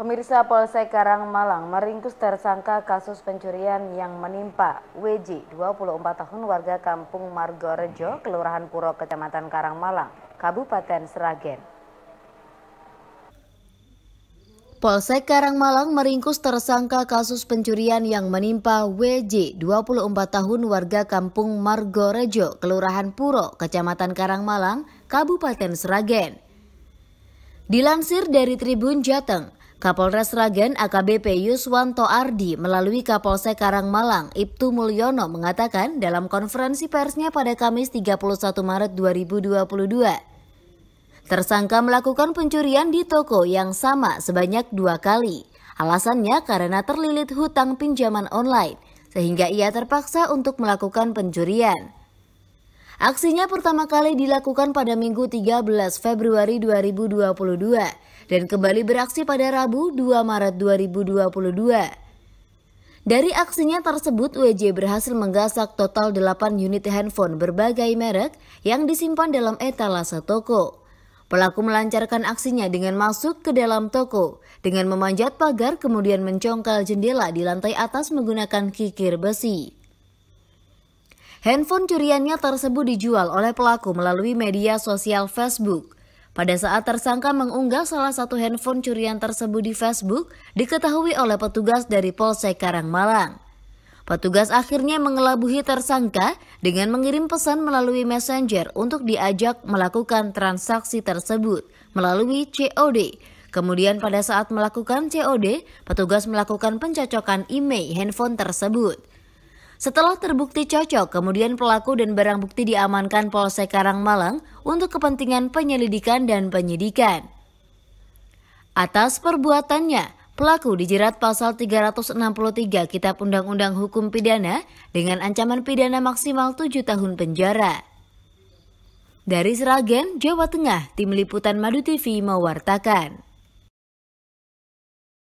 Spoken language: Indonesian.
Pemirsa Polsek Karangmalang meringkus tersangka kasus pencurian yang menimpa WJ 24 tahun warga Kampung Margorejo, Kelurahan Puro, Kecamatan Karangmalang, Kabupaten Seragen. Polsek Karangmalang meringkus tersangka kasus pencurian yang menimpa WJ 24 tahun warga Kampung Margorejo, Kelurahan Puro, Kecamatan Karangmalang, Kabupaten Seragen. Dilansir dari Tribun Jateng, Kapolres Sragen AKBP Yuswanto Ardi melalui Kapolsek Karangmalang Ibtu Mulyono mengatakan dalam konferensi persnya pada Kamis 31 Maret 2022. Tersangka melakukan pencurian di toko yang sama sebanyak dua kali. Alasannya karena terlilit hutang pinjaman online, sehingga ia terpaksa untuk melakukan pencurian. Aksinya pertama kali dilakukan pada Minggu 13 Februari 2022 dan kembali beraksi pada Rabu 2 Maret 2022. Dari aksinya tersebut, WJ berhasil menggasak total 8 unit handphone berbagai merek yang disimpan dalam etalase toko. Pelaku melancarkan aksinya dengan masuk ke dalam toko, dengan memanjat pagar kemudian mencongkel jendela di lantai atas menggunakan kikir besi. Handphone curiannya tersebut dijual oleh pelaku melalui media sosial Facebook. Pada saat tersangka mengunggah salah satu handphone curian tersebut di Facebook, diketahui oleh petugas dari Polsek Karangmalang. Petugas akhirnya mengelabuhi tersangka dengan mengirim pesan melalui messenger untuk diajak melakukan transaksi tersebut melalui COD. Kemudian pada saat melakukan COD, petugas melakukan pencocokan IMEI handphone tersebut. Setelah terbukti cocok, kemudian pelaku dan barang bukti diamankan Polsek Karangmalang untuk kepentingan penyelidikan dan penyidikan. Atas perbuatannya, pelaku dijerat pasal 363 Kitab Undang-Undang Hukum Pidana dengan ancaman pidana maksimal 7 tahun penjara. Dari Seragen, Jawa Tengah, Tim Liputan Madu TV mewartakan.